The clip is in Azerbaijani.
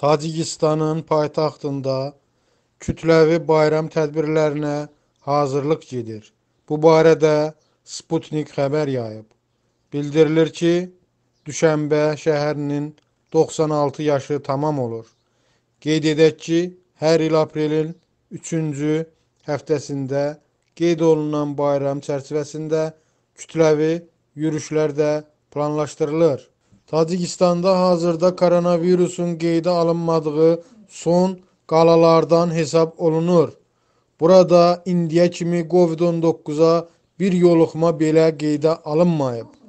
Tacikistanın paytaxtında kütləvi bayram tədbirlərinə hazırlıq gedir. Bu barədə Sputnik xəbər yayıb. Bildirilir ki, düşənbə şəhərinin 96 yaşı tamam olur. Qeyd edək ki, hər il aprelin 3-cü həftəsində qeyd olunan bayram çərçivəsində kütləvi yürüşlər də planlaşdırılır. Tacikistanda hazırda koronavirusun qeydə alınmadığı son qalalardan hesab olunur. Burada indiyə kimi COVID-19-a bir yoluxma belə qeydə alınmayıb.